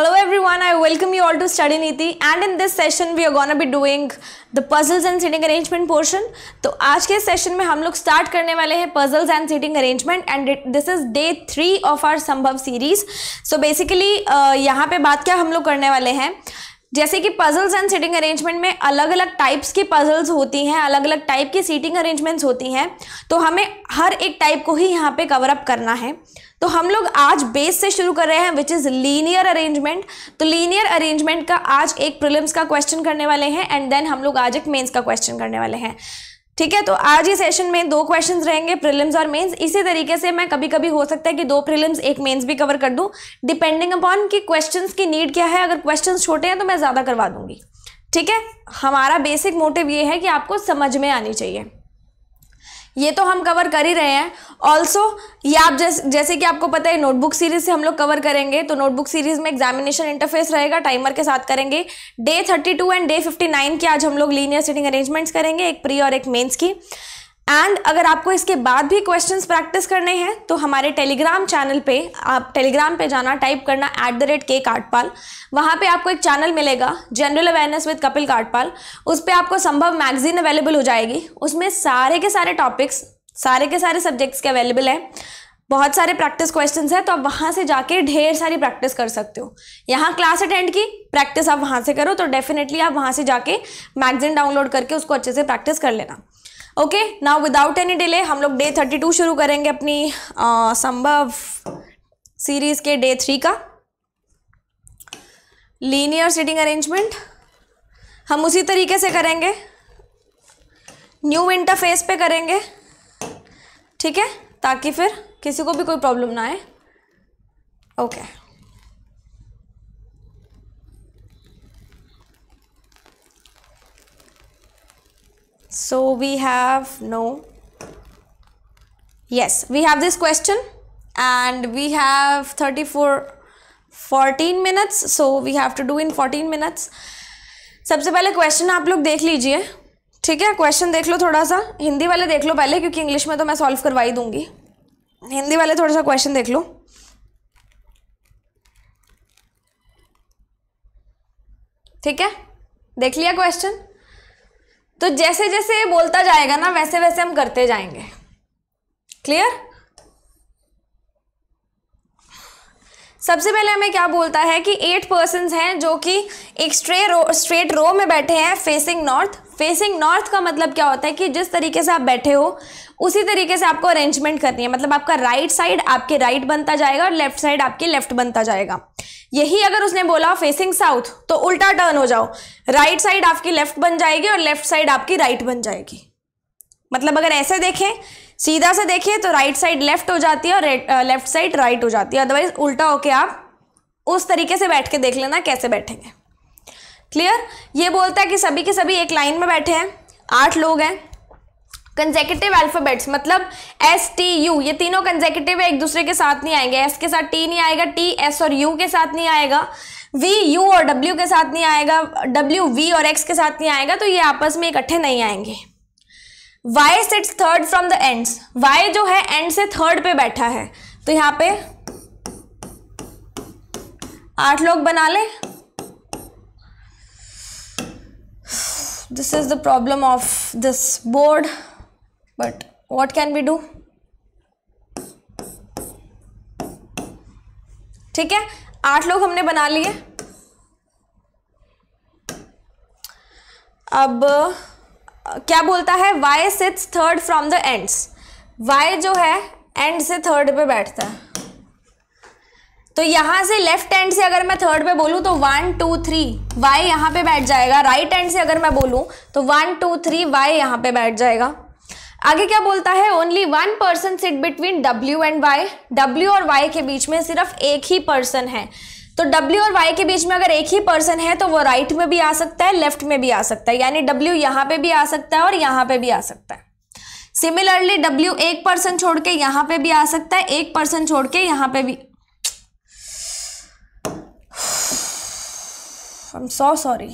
Hello everyone, I welcome you all to Study Niti and in this session we are gonna be doing the puzzles and sitting arrangement portion. तो आज के session में हम लोग start करने वाले हैं puzzles and sitting arrangement and it, this is day three of our Sambhav series so basically यहाँ पे बात क्या हम लोग करने वाले हैं जैसे कि पजल्स एंड सीटिंग अरेंजमेंट में अलग अलग टाइप्स की पजल्स होती हैं अलग अलग टाइप की सीटिंग अरेंजमेंट्स होती हैं तो हमें हर एक टाइप को ही यहाँ पे कवर अप करना है तो हम लोग आज बेस से शुरू कर रहे हैं विच इज़ लीनियर अरेंजमेंट तो लीनियर अरेंजमेंट का आज एक प्रिलिम्स का क्वेश्चन करने वाले हैं एंड देन हम लोग आज एक मेन्स का क्वेश्चन करने वाले हैं ठीक है तो आज ही सेशन में दो क्वेश्चंस रहेंगे प्रीलिम्स और मेंस इसी तरीके से मैं कभी कभी हो सकता है कि दो प्रीलिम्स एक मेंस भी कवर कर दूं डिपेंडिंग अपॉन कि क्वेश्चंस की नीड क्या है अगर क्वेश्चंस छोटे हैं तो मैं ज़्यादा करवा दूंगी ठीक है हमारा बेसिक मोटिव ये है कि आपको समझ में आनी चाहिए ये तो हम कवर कर ही रहे हैं ऑल्सो ये आप जैस, जैसे कि आपको पता है नोटबुक सीरीज से हम लोग कवर करेंगे तो नोटबुक सीरीज में एग्जामिनेशन इंटरफेस रहेगा टाइमर के साथ करेंगे day thirty two and day fifty nine की आज हम लोग लीनियर सिटिंग अरेंजमेंट्स करेंगे एक प्री और एक मेन्स की एंड अगर आपको इसके बाद भी क्वेश्चंस प्रैक्टिस करने हैं तो हमारे टेलीग्राम चैनल पे आप टेलीग्राम पे जाना टाइप करना एट द रेट के काटपाल वहाँ पर आपको एक चैनल मिलेगा general awareness with Kapil Katpal उस पर आपको संभव मैगजीन अवेलेबल हो जाएगी उसमें सारे के सारे टॉपिक्स सारे के सारे सब्जेक्ट्स के अवेलेबल हैं बहुत सारे प्रैक्टिस क्वेश्चन हैं तो आप वहाँ से जाके ढेर सारी प्रैक्टिस कर सकते हो यहाँ क्लास अटेंड की प्रैक्टिस आप वहाँ से करो तो डेफिनेटली आप वहाँ से जाके मैगजीन डाउनलोड करके उसको अच्छे से प्रैक्टिस कर लेना okay now without any delay हम लोग डे थर्टी टू शुरू करेंगे अपनी आ, संभव सीरीज के डे थ्री का लीनियर सीटिंग अरेंजमेंट हम उसी तरीके से करेंगे न्यू इंटरफेस पे करेंगे ठीक है ताकि फिर किसी को भी कोई प्रॉब्लम ना आए okay okay. so we have no yes we have this question and we have 34 14 minutes so we have to do in 14 minutes सबसे पहले क्वेश्चन आप लोग देख लीजिए ठीक है क्वेश्चन देख लो थोड़ा सा हिंदी वाले देख लो पहले क्योंकि इंग्लिश में तो मैं सॉल्व करवा ही दूंगी हिंदी वाले थोड़ा सा क्वेश्चन देख लो ठीक है देख लिया क्वेश्चन तो जैसे जैसे ये बोलता जाएगा ना वैसे वैसे हम करते जाएंगे क्लियर सबसे पहले हमें क्या बोलता है कि एट पर्सन हैं जो कि एक स्ट्रे रो स्ट्रेट रो में बैठे हैं फेसिंग नॉर्थ फेसिंग नॉर्थ का मतलब क्या होता है कि जिस तरीके से आप बैठे हो उसी तरीके से आपको अरेंजमेंट करनी है मतलब आपका राइट साइड आपके राइट बनता जाएगा और लेफ्ट साइड आपके लेफ्ट बनता जाएगा यही अगर उसने बोला फेसिंग साउथ तो उल्टा टर्न हो जाओ राइट साइड आपकी लेफ्ट बन जाएगी और लेफ्ट साइड आपकी राइट बन जाएगी मतलब अगर ऐसे देखें सीधा से देखिए तो राइट साइड लेफ्ट हो जाती है और लेफ्ट साइड राइट हो जाती है अदरवाइज उल्टा होके आप उस तरीके से बैठ के देख लेना कैसे बैठेंगे क्लियर ये बोलता है कि सभी के सभी एक लाइन में बैठे हैं आठ लोग हैं कंजेकेटिव अल्फ़ाबेट्स मतलब एस टी यू ये तीनों कंजेकेटिव एक दूसरे के साथ नहीं आएंगे एस के साथ टी नहीं आएगा टी एस और यू के साथ नहीं आएगा वी यू और डब्ल्यू के साथ नहीं आएगा डब्ल्यू वी और एक्स के साथ नहीं आएगा तो ये आपस में इकट्ठे नहीं आएंगे Y sits third from the ends. Y जो है एंड से थर्ड पे बैठा है तो यहां पे आठ लोग बना ले this is the problem of this board but what can be do ठीक है आठ लोग हमने बना लिए अब uh, क्या बोलता है Y sits third from the ends Y जो है एंड से थर्ड पे बैठता है तो यहां से लेफ्ट एंड से अगर मैं थर्ड पे बोलूं तो वन टू थ्री वाई यहां पे बैठ जाएगा राइट right एंड से अगर मैं बोलूं तो वन टू थ्री वाई यहां पे बैठ जाएगा आगे क्या बोलता है only one person sit between W and Y W और वाई के बीच में सिर्फ एक ही पर्सन है तो W और Y के बीच में अगर एक ही पर्सन है तो वो राइट में भी आ सकता है लेफ्ट में भी आ सकता है यानी W यहाँ पे भी आ सकता है और यहाँ पे भी आ सकता है सिमिलरली W एक पर्सन छोड़ के यहाँ पे भी आ सकता है एक पर्सन छोड़ के यहाँ पे भी सो सॉरी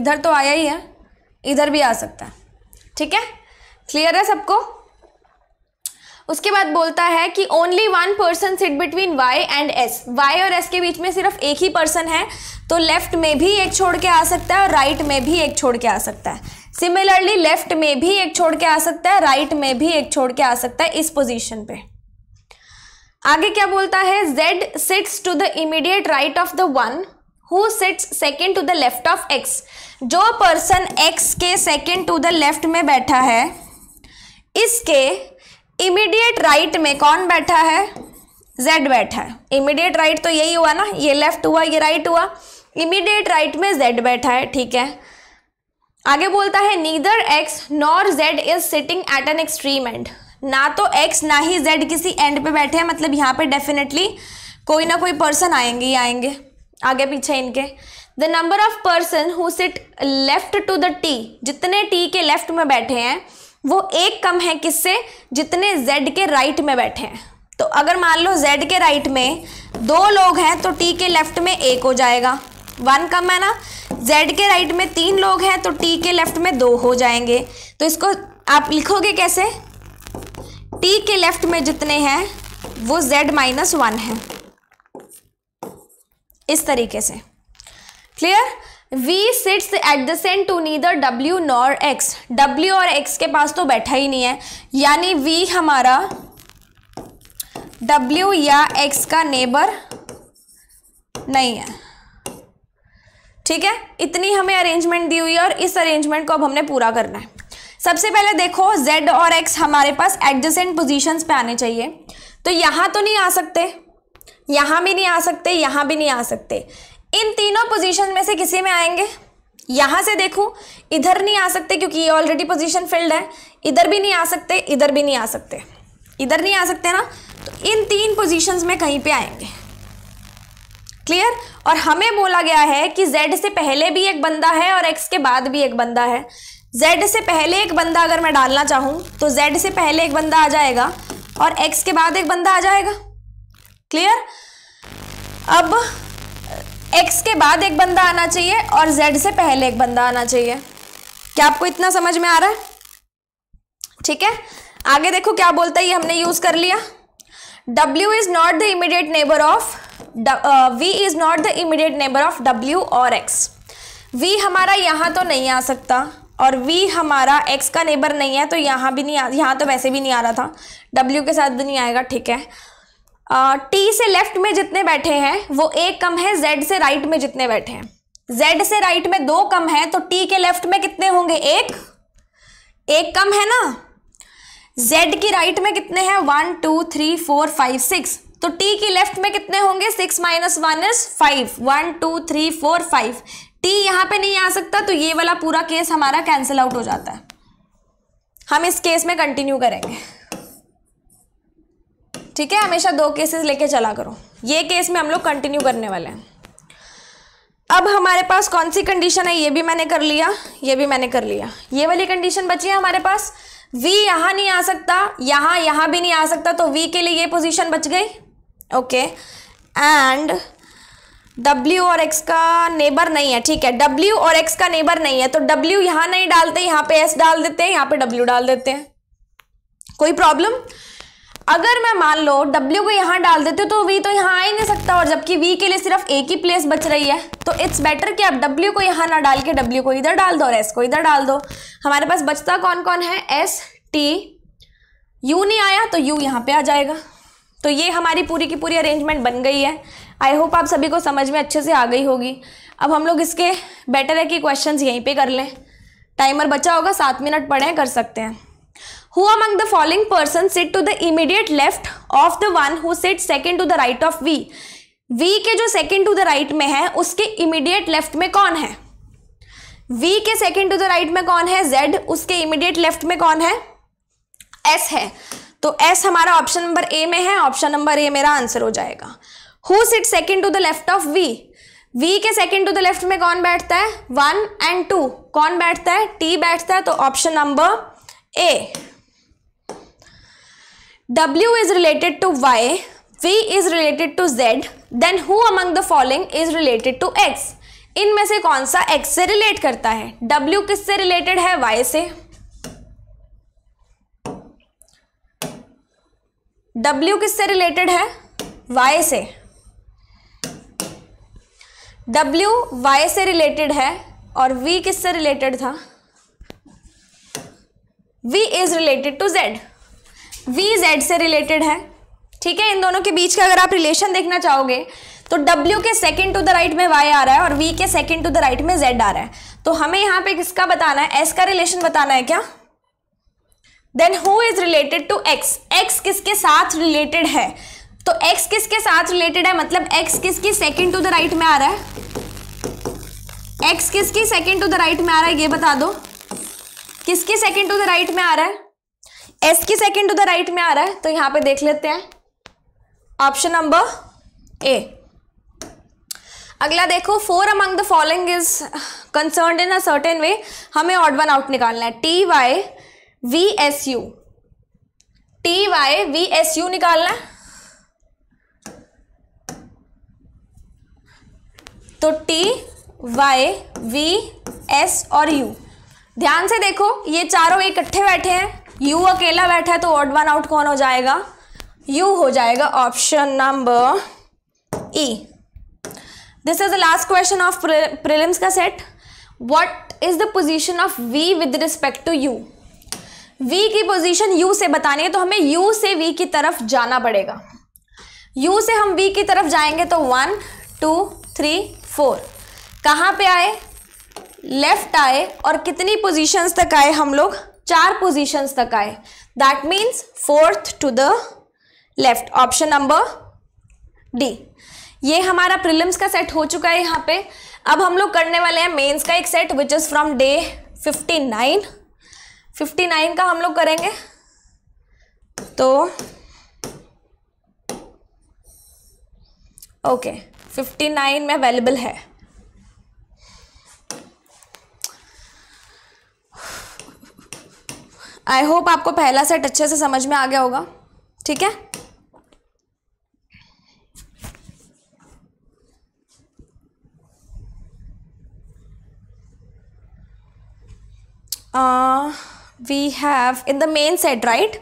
इधर तो आया ही है इधर भी आ सकता है ठीक है क्लियर है सबको उसके बाद बोलता है कि only one person sit between Y and S Y और एस के बीच में सिर्फ एक ही पर्सन है तो लेफ्ट में भी एक छोड़ के आ सकता है और राइट में भी एक छोड़ के आ सकता है सिमिलरली लेफ्ट में भी एक छोड़ के आ सकता है राइट में भी एक छोड़ के आ सकता है इस पोजिशन पे आगे क्या बोलता है Z sits to the immediate right of the one who sits second to the left of X जो पर्सन एक्स के सेकेंड टू द लेफ्ट में बैठा है इसके इमीडिएट राइट right में कौन बैठा है जेड बैठा है इमीडिएट राइट right तो यही हुआ ना ये लेफ्ट हुआ ये राइट right हुआ इमीडिएट राइट में जेड बैठा है ठीक है आगे बोलता है neither X nor Z is sitting at an extreme end ना तो एक्स ना ही जेड किसी एंड पे बैठे हैं मतलब यहाँ पे डेफिनेटली कोई ना कोई पर्सन आएंगे ही आएंगे आगे पीछे इनके the number of person who sit left to the T जितने टी के लेफ्ट में बैठे हैं वो एक कम है किससे जितने जेड के राइट में बैठे हैं तो अगर मान लो जेड के राइट में दो लोग हैं तो टी के लेफ्ट में एक हो जाएगा वन कम है ना जेड के राइट में तीन लोग हैं तो टी के लेफ्ट में दो हो जाएंगे तो इसको आप लिखोगे कैसे टी के लेफ्ट में जितने हैं वो जेड माइनस वन है इस तरीके से clear V sits adjacent to neither W nor X. W और X के पास तो बैठा ही नहीं है यानी V हमारा W या X का नेबर नहीं है ठीक है इतनी हमें अरेंजमेंट दी हुई है और इस अरेंजमेंट को अब हमने पूरा करना है सबसे पहले देखो Z और X हमारे पास एडजेसेंट पोजीशंस पे आने चाहिए तो यहाँ तो नहीं आ सकते यहाँ भी नहीं आ सकते यहाँ भी नहीं आ सकते इन तीनों पोजीशन में से किसी में आएंगे यहां से देखूं इधर नहीं आ सकते क्योंकि ये ऑलरेडी पोजीशन फिल्ड है इधर भी नहीं आ सकते इधर भी नहीं आ सकते इधर नहीं आ सकते ना तो इन तीन पोजीशंस में कहीं पे आएंगे क्लियर और हमें बोला गया है कि जेड से पहले भी एक बंदा है और एक्स के बाद भी एक बंदा है जेड से पहले एक बंदा अगर मैं डालना चाहूँ तो जेड से पहले एक बंदा आ जाएगा और एक्स के बाद एक बंदा आ जाएगा क्लियर अब एक्स के बाद एक बंदा आना चाहिए और जेड से पहले एक बंदा आना चाहिए क्या आपको इतना समझ में आ रहा है ठीक है आगे देखो क्या बोलता है ये हमने यूज कर लिया W is not the immediate neighbour of V is not the immediate neighbour of W और X. V हमारा यहाँ तो नहीं आ सकता और V हमारा X का नेबर नहीं है तो यहाँ भी नहीं आ यहाँ तो वैसे भी नहीं आ रहा था W के साथ भी नहीं आएगा ठीक है टी से लेफ्ट में जितने बैठे हैं वो एक कम है जेड से राइट में जितने बैठे हैं जेड से राइट में दो कम है तो टी के लेफ्ट में कितने होंगे एक एक कम है ना जेड की राइट में कितने हैं one two three four five six तो टी की लेफ्ट में कितने होंगे six minus one is five one two three four five T यहां पे नहीं आ सकता तो ये वाला पूरा केस हमारा कैंसिल आउट हो जाता है हम इस केस में कंटिन्यू करेंगे ठीक है हमेशा दो केसेस लेके चला करो ये केस में हम लोग कंटिन्यू करने वाले हैं अब हमारे पास कौन सी कंडीशन है ये भी मैंने कर लिया ये भी मैंने कर लिया ये वाली कंडीशन बची है हमारे पास v यहाँ नहीं आ सकता यहाँ यहाँ भी नहीं आ सकता तो v के लिए ये पोजीशन बच गई ओके एंड w और x का नेबर नहीं है ठीक है w और x का नेबर नहीं है तो w यहाँ नहीं डालते यहाँ पे s डाल देते हैं यहाँ पे w डाल देते हैं कोई प्रॉब्लम अगर मैं मान लो W को यहाँ डाल देती हूँ तो V तो यहाँ आ ही नहीं सकता और जबकि V के लिए सिर्फ एक ही प्लेस बच रही है तो इट्स बेटर कि आप W को यहाँ ना डाल के W को इधर डाल दो और S को इधर डाल दो हमारे पास बचता कौन कौन है S T U नहीं आया तो U यहाँ पे आ जाएगा तो ये हमारी पूरी की पूरी अरेंजमेंट बन गई है आई होप आप सभी को समझ में अच्छे से आ गई होगी अब हम लोग इसके बेटर है कि क्वेश्चन यहीं पर कर लें टाइमर बचा होगा सात मिनट पढ़ें कर सकते हैं Who among the following person sit to the immediate left of the one who sits second to the right of V? V के जो second to the right में है उसके immediate left में कौन है V के second to the right में कौन है Z उसके immediate left में कौन है S है तो S हमारा option number A में है option number A मेरा answer हो जाएगा Who sits second to the left of V? V के second to the left में कौन बैठता है One and two कौन बैठता है T बैठता है तो option number A W is related to Y, V is related to Z, then who among the following is related to X? इन में से कौन सा X से रिलेट करता है W किस से रिलेटेड है Y से W किस से रिलेटेड है Y से W Y से रिलेटेड है और V किस से रिलेटेड था V is related to Z V Z से रिलेटेड है ठीक है इन दोनों के बीच का अगर आप रिलेशन देखना चाहोगे तो W के सेकंड टू द राइट में Y आ रहा है और V के सेकंड टू द राइट में Z आ रहा है तो हमें यहां पे किसका बताना है S का रिलेशन बताना है क्या then who is related to X X किसके साथ रिलेटेड है तो X किसके साथ रिलेटेड है मतलब X किसकी सेकंड टू द राइट में आ रहा है X किसकी सेकंड टू द राइट में आ रहा है ये बता दो किसकी सेकंड टू द राइट में आ रहा है एस की सेकंड टू द राइट में आ रहा है तो यहां पे देख लेते हैं ऑप्शन नंबर ए अगला देखो four among the following is concern in a certain way हमें ऑड वन आउट निकालना है T Y V S U T Y V S U निकालना है तो टी वाई वी एस और यू ध्यान से देखो ये चारों इकट्ठे बैठे हैं यू अकेला बैठा है तो ऑड वन आउट कौन हो जाएगा यू हो जाएगा option number E this is the last question of prelims का set what is the position of V with respect to U V की पोजीशन यू से बतानी है तो हमें यू से वी की तरफ जाना पड़ेगा यू से हम वी की तरफ जाएंगे तो वन टू थ्री फोर कहाँ पे आए लेफ्ट आए और कितनी पोजीशंस तक आए हम लोग चार पोजिशंस तक आए that means fourth to the left option number D ये हमारा प्रिलिम्स का सेट हो चुका है यहाँ पे अब हम लोग करने वाले हैं मेंस का एक set which is from day 59 59 का हम लोग करेंगे तो ओके okay, 59 में अवेलेबल है आई होप आपको पहला सेट अच्छे से समझ में आ गया होगा ठीक है we have in the main set right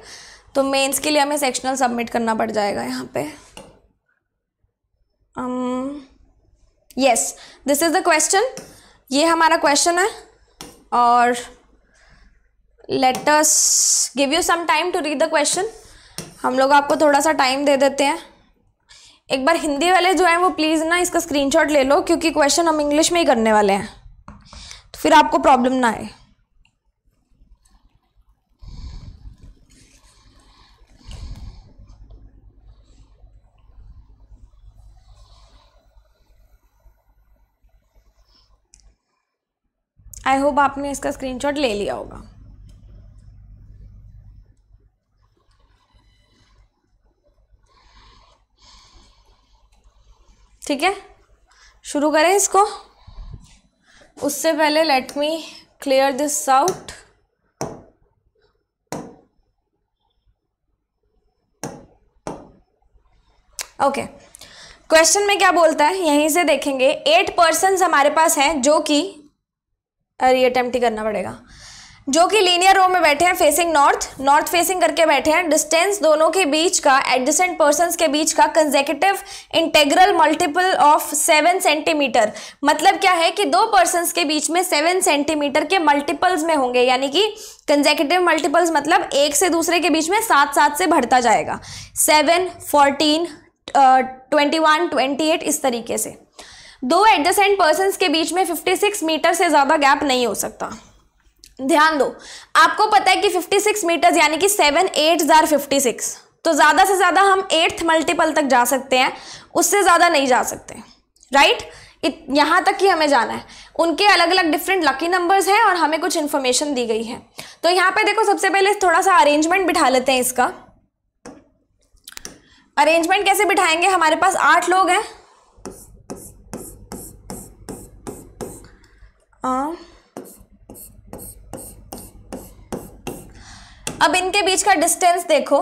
तो मेन्स के लिए हमें सेक्शनल सबमिट करना पड़ जाएगा यहाँ पे yes this is the question ये हमारा क्वेश्चन है और let us give you some time to read the question हम लोग आपको थोड़ा सा टाइम दे देते हैं एक बार हिंदी वाले जो हैं वो प्लीज़ ना इसका स्क्रीनशॉट ले लो क्योंकि क्वेश्चन हम इंग्लिश में ही करने वाले हैं तो फिर आपको प्रॉब्लम ना आए आई होप आपने इसका स्क्रीनशॉट ले लिया होगा ठीक है शुरू करें इसको उससे पहले let me clear this out okay question में क्या बोलता है यहीं से देखेंगे एट पर्सन हमारे पास हैं जो कि अरे अटेम्प्ट ही करना पड़ेगा जो कि लीनियर रो में बैठे हैं फेसिंग नॉर्थ नॉर्थ फेसिंग करके बैठे हैं डिस्टेंस दोनों के बीच का एडजेंट पर्सन के बीच का consecutive integral multiple of seven centimetre मतलब क्या है कि दो पर्सन के बीच में सेवन सेंटीमीटर के मल्टीपल्स में होंगे यानी कि कंजेकेटिव मल्टीपल्स मतलब एक से दूसरे के बीच में सात सात से बढ़ता जाएगा seven fourteen twenty one twenty eight इस तरीके से दो एडजेंट पर्सन के बीच में फिफ्टी सिक्स मीटर से ज़्यादा गैप नहीं हो सकता ध्यान दो आपको पता है कि 56 मीटर्स यानी कि सेवन एट ज़ार फिफ्टी सिक्स तो ज़्यादा से ज़्यादा हम एट्थ मल्टीपल तक जा सकते हैं उससे ज़्यादा नहीं जा सकते राइट यहाँ तक ही हमें जाना है उनके अलग अलग डिफरेंट लकी नंबर्स हैं और हमें कुछ इन्फॉर्मेशन दी गई है तो यहाँ पे देखो सबसे पहले थोड़ा सा अरेंजमेंट बिठा लेते हैं इसका अरेंजमेंट कैसे बिठाएंगे हमारे पास आठ लोग हैं अब इनके बीच का डिस्टेंस देखो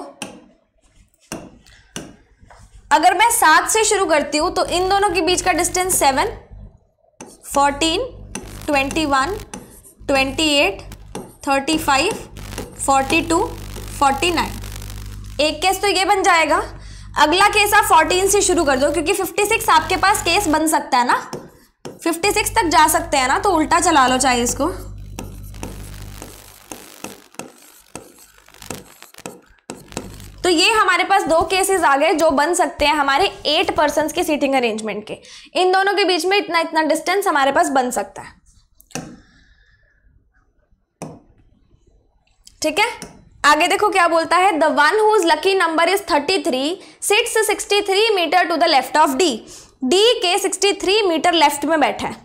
अगर मैं सात से शुरू करती हूं तो इन दोनों के बीच का distance seven fourteen twenty one twenty eight thirty five forty two forty nine एक केस तो ये बन जाएगा अगला केस आप फोर्टीन से शुरू कर दो क्योंकि फिफ्टी सिक्स आपके पास केस बन सकता है ना फिफ्टी सिक्स तक जा सकते हैं ना तो उल्टा चला लो चाहे इसको तो ये हमारे पास दो केसेस आ गए जो बन सकते हैं हमारे एट पर्सन के सीटिंग अरेंजमेंट के इन दोनों के बीच में इतना इतना डिस्टेंस हमारे पास बन सकता है ठीक है आगे देखो क्या बोलता है the one whose lucky number is thirty three six sixty three metre to the left of D D के सिक्सटी थ्री मीटर लेफ्ट में बैठा है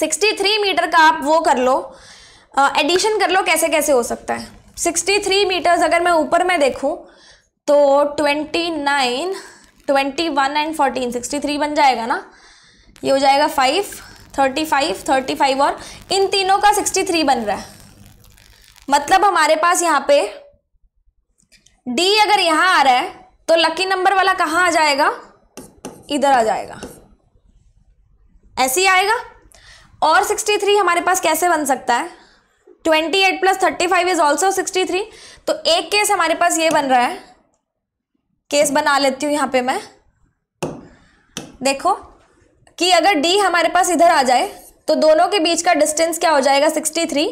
सिक्सटी थ्री मीटर का आप वो कर लो एडिशन कर लो कैसे कैसे हो सकता है सिक्सटी थ्री मीटर्स अगर मैं ऊपर में देखूं तो twenty nine twenty one and fourteen sixty three बन जाएगा ना ये हो जाएगा five thirty five thirty five और इन तीनों का सिक्सटी थ्री बन रहा है मतलब हमारे पास यहाँ पे डी अगर यहाँ आ रहा है तो लकी नंबर वाला कहाँ आ जाएगा इधर आ जाएगा ऐसे ही आएगा और सिक्सटी थ्री हमारे पास कैसे बन सकता है twenty eight plus thirty five is also sixty three तो एक केस हमारे पास ये बन रहा है केस बना लेती हूँ यहाँ पे मैं देखो कि अगर डी हमारे पास इधर आ जाए तो दोनों के बीच का डिस्टेंस क्या हो जाएगा सिक्सटी थ्री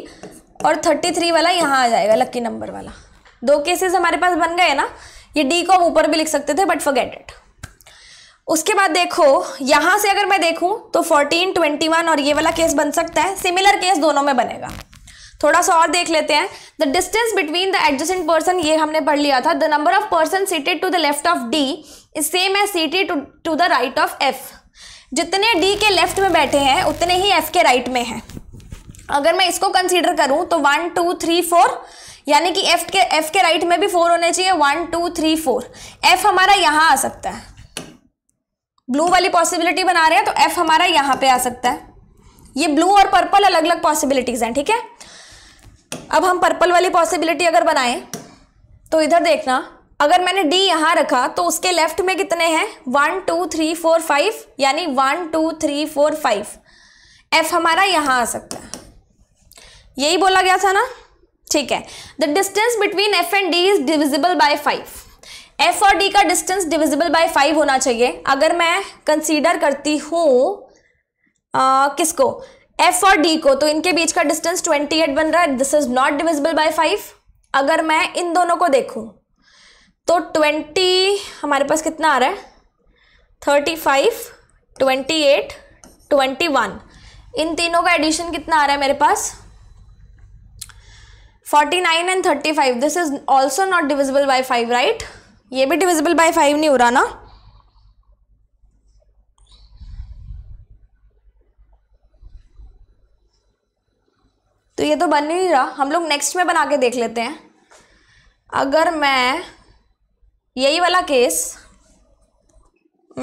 और थर्टी थ्री वाला यहाँ आ जाएगा लक्की नंबर वाला दो केसेस हमारे पास बन गए ना ये डी को हम ऊपर भी लिख सकते थे बट फॉरगेट इट उसके बाद देखो यहाँ से अगर मैं देखूँ तो फोर्टीन ट्वेंटी वन और ये वाला केस बन सकता है सिमिलर केस दोनों में बनेगा थोड़ा सा और देख लेते हैं the distance between the adjacent person ये हमने पढ़ लिया था the number of person seated to the left of D is same as seated to the right of F जितने डी के लेफ्ट में बैठे हैं उतने ही एफ के राइट में हैं अगर मैं इसको कंसीडर करूं तो वन टू थ्री फोर यानी कि एफ के एफ के राइट में भी फोर होने चाहिए one two three four F हमारा यहाँ आ सकता है ब्लू वाली पॉसिबिलिटी बना रहे हैं तो एफ हमारा यहाँ पे आ सकता है ये ब्लू और पर्पल अलग अलग पॉसिबिलिटीज़ हैं ठीक है अब हम पर्पल वाली पॉसिबिलिटी अगर बनाएं तो इधर देखना अगर मैंने डी यहाँ रखा तो उसके लेफ्ट में कितने हैं one two three four five यानी one two three four five F हमारा यहाँ आ सकता है यही बोला गया था ना ठीक है the distance between F and D is divisible by five F और डी का डिस्टेंस डिविजिबल बाय फाइव होना चाहिए अगर मैं कंसीडर करती हूँ किसको एफ और डी को तो इनके बीच का डिस्टेंस 28 बन रहा है this is not divisible by five अगर मैं इन दोनों को देखूं तो 20 हमारे पास कितना आ रहा है 35, 28, 21 इन तीनों का एडिशन कितना आ रहा है मेरे पास 49 and 35 this is also not divisible by five right ये भी डिविजिबल बाय फाइव नहीं हो रहा ना तो ये तो बन ही नहीं रहा हम लोग नेक्स्ट में बना के देख लेते हैं अगर मैं यही वाला केस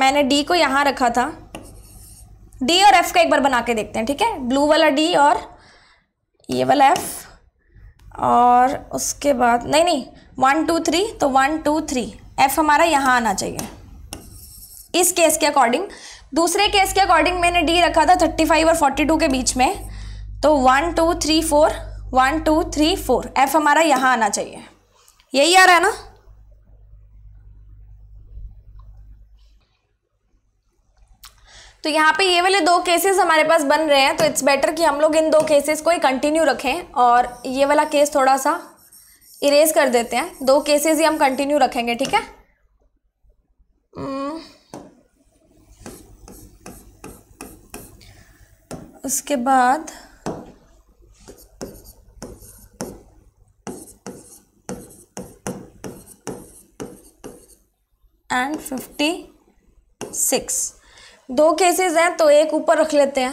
मैंने डी को यहाँ रखा था डी और एफ़ का एक बार बना के देखते हैं ठीक है ब्लू वाला डी और ये वाला एफ़ और उसके बाद नहीं नहीं वन टू थ्री तो वन टू थ्री एफ़ हमारा यहाँ आना चाहिए इस केस के अकॉर्डिंग दूसरे केस के अकॉर्डिंग मैंने डी रखा था थर्टी फाइव और फोर्टी टू के बीच में तो one two three four one two three four F हमारा यहाँ आना चाहिए यही आ रहा है ना तो यहाँ पे ये वाले दो केसेस हमारे पास बन रहे हैं तो इट्स बेटर कि हम लोग इन दो केसेस को ही कंटिन्यू रखें और ये वाला केस थोड़ा सा इरेज कर देते हैं दो केसेस ही हम कंटिन्यू रखेंगे ठीक है hmm. उसके बाद एंड फिफ्टी सिक्स दो केसेस हैं तो एक ऊपर रख लेते हैं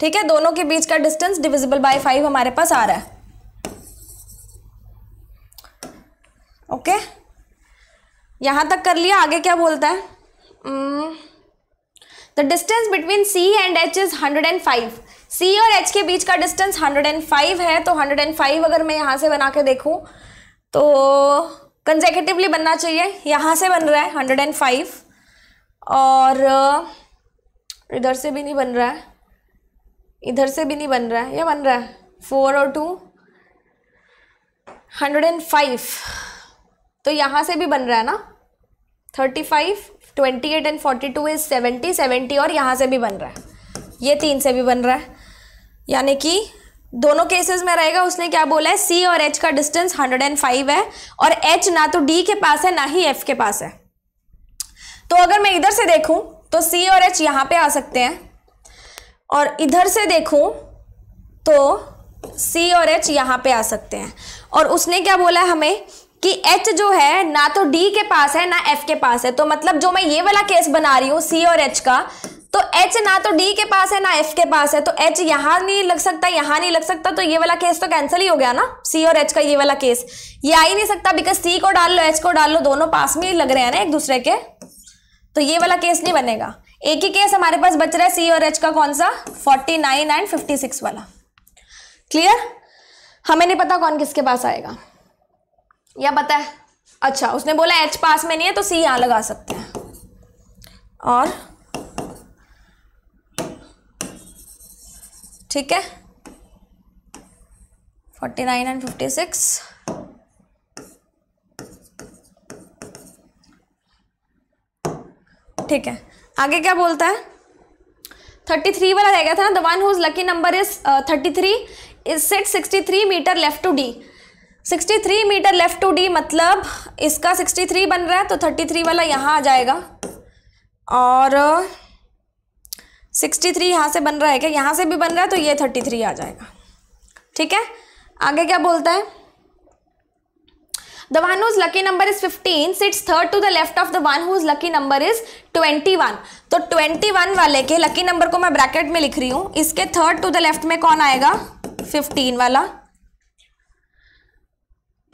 ठीक है दोनों के बीच का डिस्टेंस डिविजिबल बाय फाइव हमारे पास आ रहा है ओके यहां तक कर लिया आगे क्या बोलता है the distance between C and H is hundred and five C और एच के बीच का डिस्टेंस 105 है तो 105 अगर मैं यहाँ से बना के देखूँ तो कंजेकेटिवली बनना चाहिए यहाँ से बन रहा है 105 और इधर से भी नहीं बन रहा है इधर से भी नहीं बन रहा है यह बन रहा है फोर और टू हंड्रेड एंड फाइव तो यहाँ से भी बन रहा है ना thirty five twenty eight and forty two is seventy seventy और यहाँ से भी बन रहा है ये तीन से भी बन रहा है यानी कि दोनों केसेस में रहेगा उसने क्या बोला है सी और एच का डिस्टेंस 105 है और एच ना तो डी के पास है ना ही एफ के पास है तो अगर मैं इधर से देखूं तो सी और एच यहाँ पे आ सकते हैं और इधर से देखूं तो सी और एच यहां पे आ सकते हैं और उसने क्या बोला हमें कि एच जो है ना तो डी के पास है ना एफ के पास है तो मतलब जो मैं ये वाला केस बना रही हूँ सी और एच का तो एच ना तो डी के पास है ना एफ के पास है तो एच यहाँ नहीं लग सकता यहाँ नहीं लग सकता तो ये वाला केस तो कैंसिल ही हो गया ना सी और एच का ये वाला केस ये आ ही नहीं सकता बिकॉज C को डाल लो H को डाल लो दोनों पास में ही लग रहे हैं ना एक दूसरे के तो ये वाला केस नहीं बनेगा एक ही केस हमारे पास बच रहा है सी और एच का कौन सा forty nine and fifty six वाला क्लियर हमें नहीं पता कौन किसके पास आएगा या पता है अच्छा उसने बोला एच पास में नहीं है तो सी यहाँ लगा सकते हैं और ठीक है forty nine and fifty six ठीक है आगे क्या बोलता है थर्टी थ्री वाला रह गया था ना the one whose lucky number is thirty three is set sixty three metre left to D sixty three metre left to D मतलब इसका सिक्सटी थ्री बन रहा है तो थर्टी थ्री वाला यहाँ आ जाएगा और uh, सिक्सटी थ्री यहाँ से बन रहा है क्या यहाँ से भी बन रहा है तो ये थर्टी थ्री आ जाएगा ठीक है आगे क्या बोलता है the one whose lucky number is fifteen sits third to the left of the one whose lucky number is twenty one तो ट्वेंटी वन वाले के लकी नंबर को मैं ब्रैकेट में लिख रही हूँ इसके थर्ड टू द लेफ्ट में कौन आएगा फिफ्टीन वाला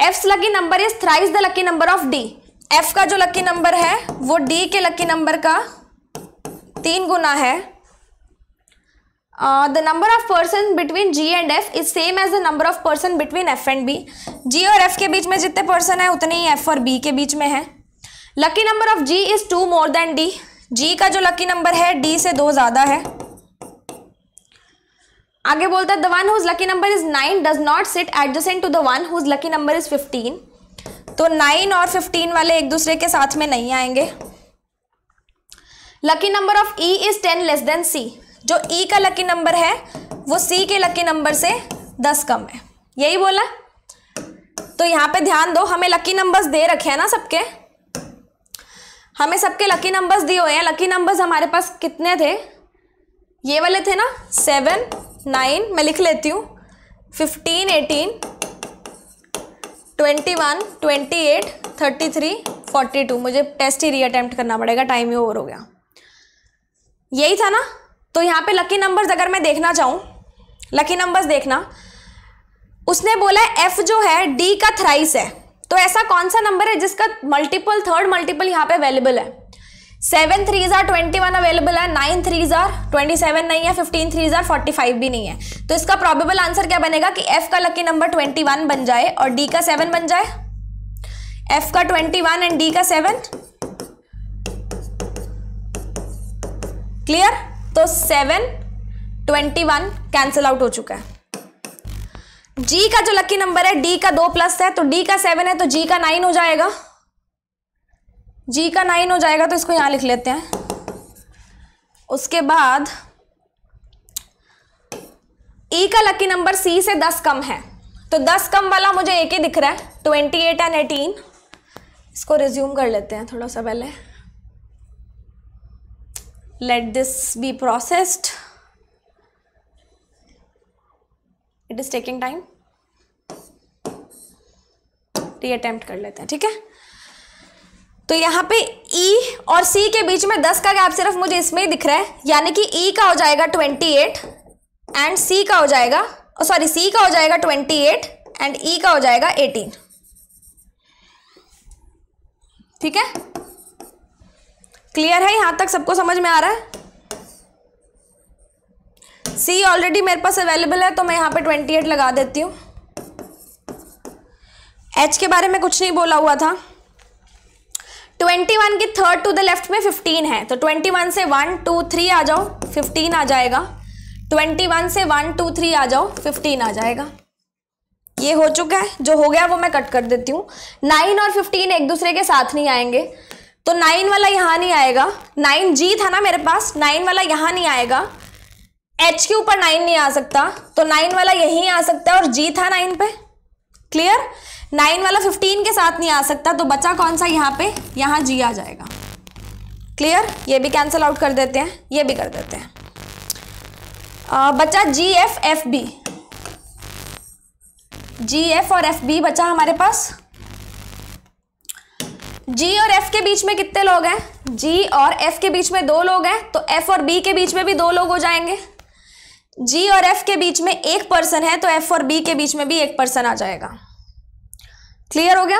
F lucky number is thrice the lucky number of D F का जो लकी नंबर है वो डी के लकी नंबर का तीन गुना है the number of person between G and F is same as the number of person between F and B G और एफ के बीच में जितने पर्सन है उतने ही एफ और बी के बीच में है lucky number of G is two more than D G का जो लकी नंबर है डी से दो ज़्यादा है आगे बोलता है the one whose lucky number is nine does not sit adjacent to the one whose lucky number is fifteen तो नाइन और फिफ्टीन वाले एक दूसरे के साथ में नहीं आएंगे lucky number of E is ten less than C जो ई e का लकी नंबर है वो सी के लकी नंबर से दस कम है यही बोला तो यहाँ पे ध्यान दो हमें लकी नंबर्स दे रखे हैं ना सबके हमें सबके लकी नंबर्स दिए हुए हैं लकी नंबर्स हमारे पास कितने थे ये वाले थे ना सेवन नाइन मैं लिख लेती हूँ fifteen eighteen twenty one twenty eight thirty three forty two मुझे टेस्ट ही रीअटेम्प्ट करना पड़ेगा टाइम ही ओवर हो गया यही था ना तो यहाँ पे लकी नंबर्स अगर मैं देखना चाहूँ लकी नंबर्स देखना उसने बोला एफ जो है डी का थ्राइस है तो ऐसा कौन सा नंबर है जिसका मल्टीपल थर्ड मल्टीपल यहाँ पे अवेलेबल है सेवन थ्री जार ट्वेंटी वन अवेलेबल है नाइन थ्री जार ट्वेंटी सेवन नहीं है फिफ्टीन थ्री जार फोर्टी फाइव भी नहीं है तो इसका प्रॉबेबल आंसर क्या बनेगा कि एफ का लकी नंबर ट्वेंटी वन बन जाए और डी का सेवन बन जाए एफ का ट्वेंटी वन एंड डी का सेवन क्लियर तो seven twenty one cancel out हो चुका है जी का जो लकी नंबर है डी का दो प्लस है तो डी का सेवन है तो जी का नाइन हो जाएगा जी का नाइन हो जाएगा तो इसको यहाँ लिख लेते हैं उसके बाद ई e का लकी नंबर सी से दस कम है तो दस कम वाला मुझे एक ही दिख रहा है ट्वेंटी एट एंड एटीन इसको रिज्यूम कर लेते हैं थोड़ा सा पहले let this be processed it is taking time reattempt कर लेते हैं ठीक है तो यहाँ पे E और C के बीच में 10 का गैप सिर्फ मुझे इसमें ही दिख रहा है यानी कि E का हो जाएगा 28 एंड सी का हो जाएगा सॉरी C का हो जाएगा 28 एंड ई का हो जाएगा 18 e ठीक है क्लियर है यहाँ तक सबको समझ में आ रहा है सी ऑलरेडी मेरे पास अवेलेबल है तो मैं यहाँ पे ट्वेंटी एट लगा देती हूँ एच के बारे में कुछ नहीं बोला हुआ था ट्वेंटी वन की थर्ड टू द लेफ्ट में फिफ्टीन है तो ट्वेंटी वन से वन टू थ्री आ जाओ फिफ्टीन आ जाएगा ट्वेंटी वन से वन टू थ्री आ जाओ फिफ्टीन आ जाएगा ये हो चुका है जो हो गया वो मैं कट कर देती हूँ नाइन और फिफ्टीन एक दूसरे के साथ नहीं आएंगे तो नाइन वाला यहां नहीं आएगा नाइन जी था ना मेरे पास नाइन वाला यहां नहीं आएगा एच के ऊपर नाइन नहीं आ सकता तो नाइन वाला यही आ सकता है और जी था नाइन पे क्लियर नाइन वाला फिफ्टीन के साथ नहीं आ सकता तो बचा कौन सा यहां पे यहां जी आ जाएगा क्लियर ये भी कैंसिल आउट कर देते हैं ये भी कर देते हैं आ, बचा G F F B G F और एफ बी बचा हमारे पास जी और एफ के बीच में कितने लोग हैं जी और एफ के बीच में दो लोग हैं तो एफ और बी के बीच में भी दो लोग हो जाएंगे जी और एफ के बीच में एक पर्सन है तो एफ और बी के बीच में भी एक पर्सन आ जाएगा क्लियर हो गया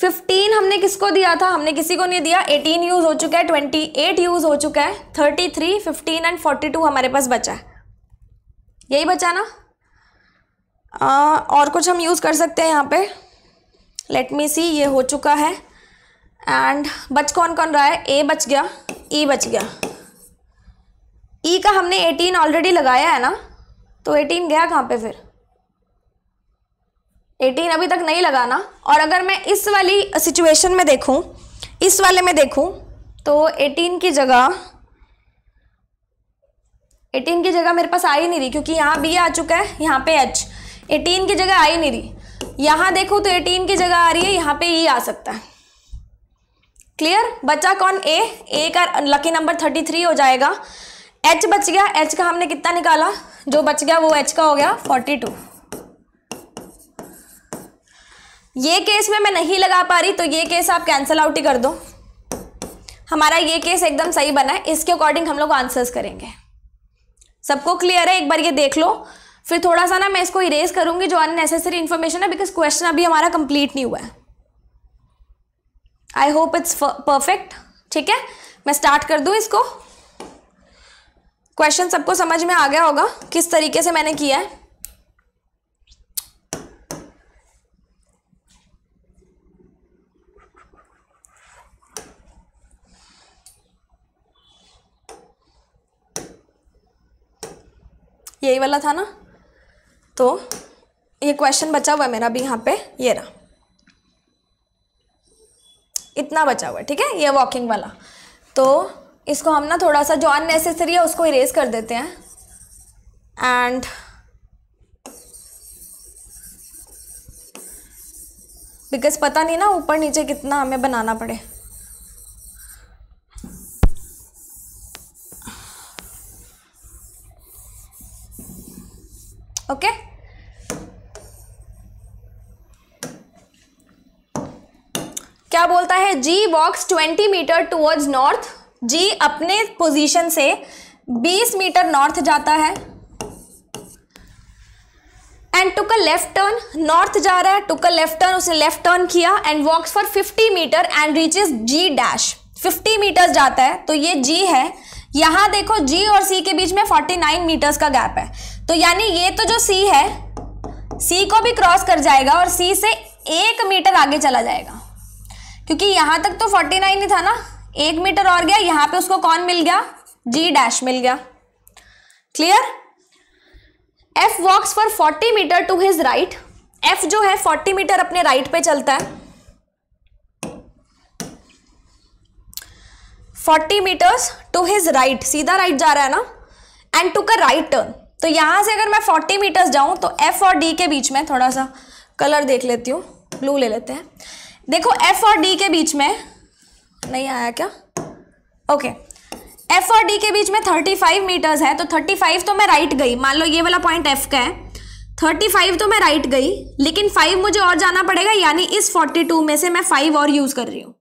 फिफ्टीन हमने किसको दिया था हमने किसी को नहीं दिया एटीन यूज़ हो चुका है ट्वेंटी एट यूज़ हो चुका है thirty three fifteen and forty two हमारे पास बचा है यही बचा ना आ, और कुछ हम यूज़ कर सकते हैं यहाँ पे लेट मी सी ये हो चुका है एंड बच कौन कौन रहा है ए बच गया ई e बच गया ई e का हमने एटीन ऑलरेडी लगाया है ना तो एटीन गया कहाँ पे फिर एटीन अभी तक नहीं लगाना और अगर मैं इस वाली सिचुएशन में देखूँ इस वाले में देखूँ तो एटीन की जगह एटीन की जगह मेरे पास आ ही नहीं रही क्योंकि यहाँ बी आ चुका है यहाँ पे एच एटीन की जगह आ ही नहीं रही यहाँ देखो तो एटीन की जगह आ रही है यहाँ पे ई e आ सकता है क्लियर बचा कौन ए ए का लकी नंबर थर्टी थ्री हो जाएगा एच बच गया एच का हमने कितना निकाला जो बच गया वो एच का हो गया फोर्टी टू ये केस में मैं नहीं लगा पा रही तो ये केस आप कैंसिल आउट ही कर दो हमारा ये केस एकदम सही बना है इसके अकॉर्डिंग हम लोग आंसर्स करेंगे सबको क्लियर है एक बार ये देख लो फिर थोड़ा सा ना मैं इसको इरेज करूंगी जो अननेसेसरी इन्फॉर्मेशन है बिकॉज क्वेश्चन अभी हमारा कंप्लीट नहीं हुआ है आई होप इट्स परफेक्ट ठीक है मैं स्टार्ट कर दूँ इसको क्वेश्चन सबको समझ में आ गया होगा किस तरीके से मैंने किया है यही वाला था ना तो ये क्वेश्चन बचा हुआ है मेरा भी यहाँ पे ये रहा इतना बचा हुआ है ठीक है ये वॉकिंग वाला तो इसको हम ना थोड़ा सा जो अननेसेसरी है उसको इरेज कर देते हैं एंड बिकॉज पता नहीं ना ऊपर नीचे कितना हमें बनाना पड़े ओके okay? क्या बोलता है G walks 20 meter towards north G अपने पोजीशन से 20 मीटर नॉर्थ जाता है and took a left turn north जा रहा है टुक अ लेफ्ट टर्न उसने लेफ्ट टर्न किया and walks for 50 meter and reaches G dash 50 meters जाता है तो ये जी है यहाँ देखो जी और सी के बीच में 49 मीटर्स का गैप है तो यानी ये तो जो सी है सी को भी क्रॉस कर जाएगा और सी से एक मीटर आगे चला जाएगा क्योंकि यहाँ तक तो फोर्टी नाइन ही था ना एक मीटर और गया यहाँ पे उसको कौन मिल गया जी डैश मिल गया clear F walks for forty meter to his right F जो है फोर्टी मीटर अपने राइट पे चलता है forty meters to his right सीधा राइट right जा रहा है ना and took a right turn तो यहाँ से अगर मैं फोर्टी मीटर्स जाऊँ तो एफ और डी के बीच में थोड़ा सा कलर देख लेती हूँ ब्लू ले लेते हैं देखो एफ और डी के बीच में नहीं आया क्या ओके एफ और डी के बीच में 35 मीटर्स है तो 35 तो मैं राइट गई मान लो ये वाला पॉइंट एफ का है 35 तो मैं राइट गई लेकिन 5 मुझे और जाना पड़ेगा यानी इस 42 में से मैं 5 और यूज़ कर रही हूँ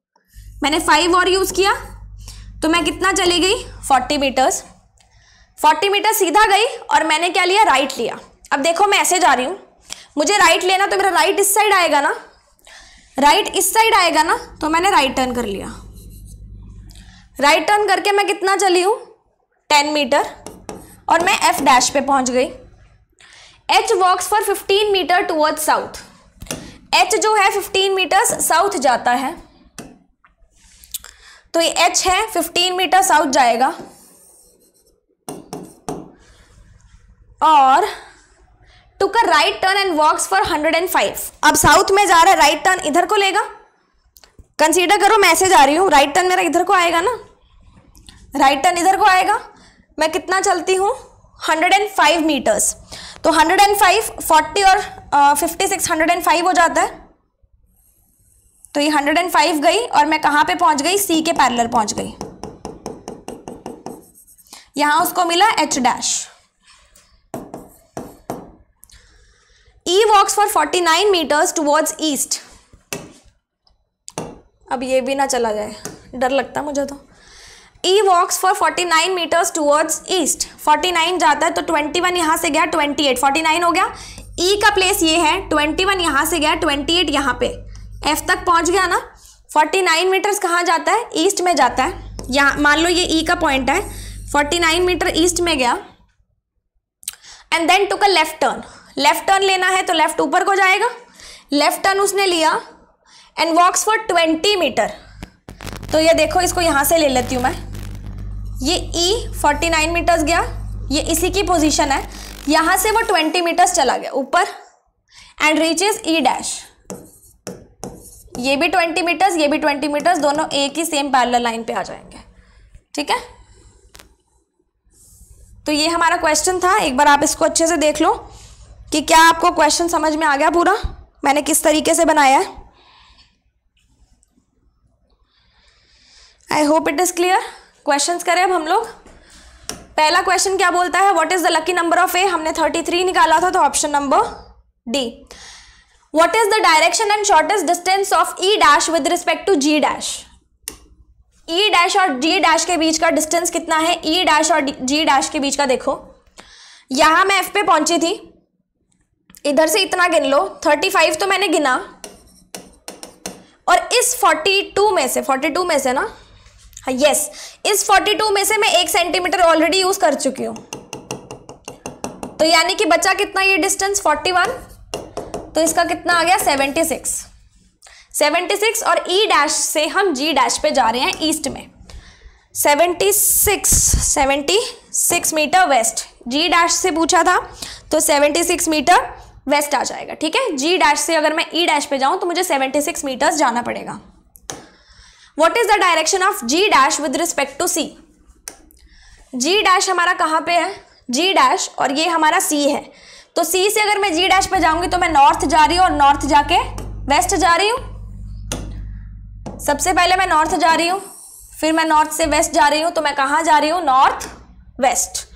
मैंने 5 और यूज़ किया तो मैं कितना चली गई 40 मीटर्स 40 मीटर सीधा गई और मैंने क्या लिया राइट लिया अब देखो मैं ऐसे जा रही हूँ मुझे राइट लेना तो मेरा राइट इस साइड आएगा ना राइट इस साइड आएगा ना तो मैंने राइट टर्न कर लिया राइट टर्न करके मैं कितना चली हूँ टेन मीटर और मैं एफ डैश पे पहुँच गई H walks for fifteen meter toward south H जो है फिफ्टीन मीटर्स साउथ जाता है तो ये एच है फिफ्टीन मीटर साउथ जाएगा और took a right turn and walks for hundred and five अब साउथ में जा रहा है राइट टर्न इधर को लेगा कंसीडर करो मैसेज आ रही हूँ राइट टर्न मेरा इधर को आएगा ना राइट टर्न इधर को आएगा मैं कितना चलती हूँ हंड्रेड एंड फाइव मीटर्स तो हंड्रेड एंड फाइव फोर्टी और fifty six hundred and five हो जाता है तो ये हंड्रेड एंड फाइव गई और मैं कहाँ पे पहुँच गई सी के पैरलर पहुँच गई यहाँ उसको मिला H dash E walks for 49 meters towards east. अब ये भी ना चला जाए डर लगता मुझे तो E walks for 49 meters towards east. 49 जाता है तो 21 वन यहाँ से गया 28 49 हो गया e का प्लेस ये है 21 वन यहाँ से गया 28 एट यहाँ पे एफ तक पहुँच गया ना 49 नाइन मीटर्स कहाँ जाता है ईस्ट में जाता है यहाँ मान लो ये e का पॉइंट है 49 नाइन मीटर ईस्ट में गया and then took a left turn left turn लेना है तो लेफ्ट ऊपर को जाएगा लेफ्ट टर्न उसने लिया and walks for twenty meter तो ये देखो इसको यहाँ से ले लेती हूँ मैं ये ई फोर्टी नाइन मीटर्स गया ये इसी की पोजीशन है यहाँ से वो ट्वेंटी मीटर्स चला गया ऊपर एंड रीचेज ई डैश ये भी ट्वेंटी मीटर्स ये भी ट्वेंटी मीटर्स दोनों एक ही सेम पैरल लाइन पे आ जाएंगे ठीक है तो ये हमारा क्वेश्चन था एक बार आप इसको अच्छे से देख लो कि क्या आपको क्वेश्चन समझ में आ गया पूरा मैंने किस तरीके से बनाया है I hope it is clear question करें अब हम लोग पहला क्वेश्चन क्या बोलता है what is the lucky number of A हमने थर्टी थ्री निकाला था तो option number D what is the direction and shortest distance of E dash with respect to G dash E dash और जी डैश के बीच का distance कितना है ई e डैश और जी डैश के बीच का देखो यहां मैं एफ पे पहुंची थी इधर से इतना गिन लो थर्टी फाइव तो मैंने गिना और इस फोर्टी टू में से फोर्टी टू में से ना यस हाँ, इस फोर्टी टू में से मैं एक सेंटीमीटर ऑलरेडी यूज कर चुकी हूँ तो यानी कि बचा कितना ये डिस्टेंस फोर्टी वन तो इसका कितना आ गया 76 सिक्स सेवेंटी सिक्स और ई e डैश से हम जी डैश पे जा रहे हैं ईस्ट में seventy six seventy six meter west G dash से पूछा था तो सेवेंटी सिक्स मीटर वेस्ट आ जाएगा ठीक है जी डैश से अगर मैं ई e डैश पे जाऊं तो मुझे 76 मीटर्स जाना पड़ेगा what is the direction of G dash with respect to C G dash हमारा कहाँ पे है जी डैश और ये हमारा सी है तो सी से अगर मैं जी डैश पे जाऊंगी तो मैं नॉर्थ जा रही हूँ और नॉर्थ जाके वेस्ट जा रही हूँ सबसे पहले मैं नॉर्थ जा रही हूँ फिर मैं नॉर्थ से वेस्ट जा रही हूँ तो मैं कहाँ जा रही हूँ north west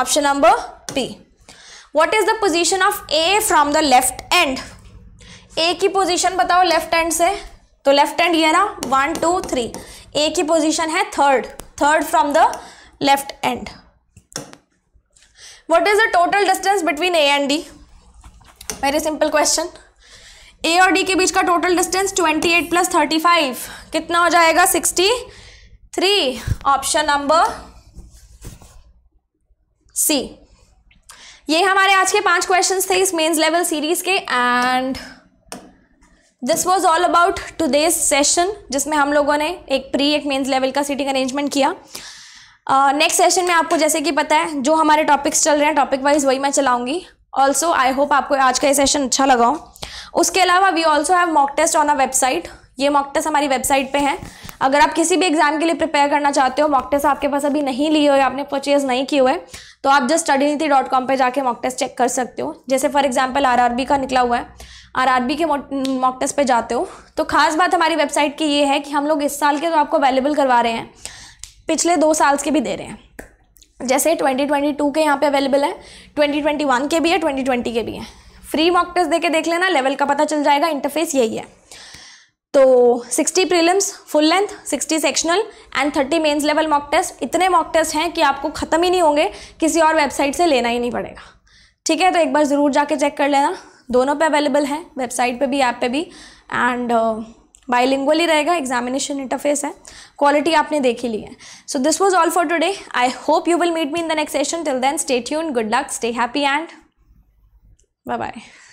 option number B what is the position of A from the left end A की पोजिशन बताओ लेफ्ट एंड से तो लेफ्ट एंड ये रहा वन टू थ्री ए की पोजिशन है third third from the left end what is the total distance between A and D very simple question A और D के बीच का total distance twenty eight plus thirty five कितना हो जाएगा sixty three option number C ये हमारे आज के पांच क्वेश्चंस थे इस मेंस लेवल सीरीज के and this was all about today's session जिसमें हम लोगों ने एक प्री एक मेंस लेवल का सीटिंग अरेंजमेंट किया नेक्स्ट uh, सेशन में आपको जैसे कि पता है जो हमारे टॉपिक्स चल रहे हैं टॉपिक वाइज वही मैं चलाऊंगी ऑल्सो आई होप आपको आज का ये सेशन अच्छा लगा हो उसके अलावा we also have mock test on a website ये मॉक टेस्ट हमारी वेबसाइट पे हैं अगर आप किसी भी एग्जाम के लिए प्रिपेयर करना चाहते हो मॉक टेस्ट आपके पास अभी नहीं लिए हुए आपने परचेज नहीं किए हुए तो आप just study Niti dot com पर जाके मॉक टेस्ट चेक कर सकते हो जैसे फॉर एग्जाम्पल आर का निकला हुआ है आरआरबी के मॉक टेस्ट पे जाते हो तो खास बात हमारी वेबसाइट की ये है कि हम लोग इस साल के तो आपको अवेलेबल करवा रहे हैं पिछले दो साल के भी दे रहे हैं जैसे 2022 के यहाँ पे अवेलेबल है 2021 के भी है 2020 के भी है फ्री मॉक टेस्ट दे के देख लेना लेवल का पता चल जाएगा इंटरफेस यही है तो 60 prelims full length 60 sectional and 30 mains level mock test इतने मॉक टेस्ट हैं कि आपको ख़त्म ही नहीं होंगे किसी और वेबसाइट से लेना ही नहीं पड़ेगा ठीक है तो एक बार ज़रूर जाके चेक कर लेना दोनों पे अवेलेबल है वेबसाइट पे भी ऐप पे भी एंड बाइलिंगुअल uh, ही रहेगा एग्जामिनेशन इंटरफेस है क्वालिटी आपने देख ही ली है so this was all for today I hope you will meet me in the next session till then stay tune good luck stay happy and bye bye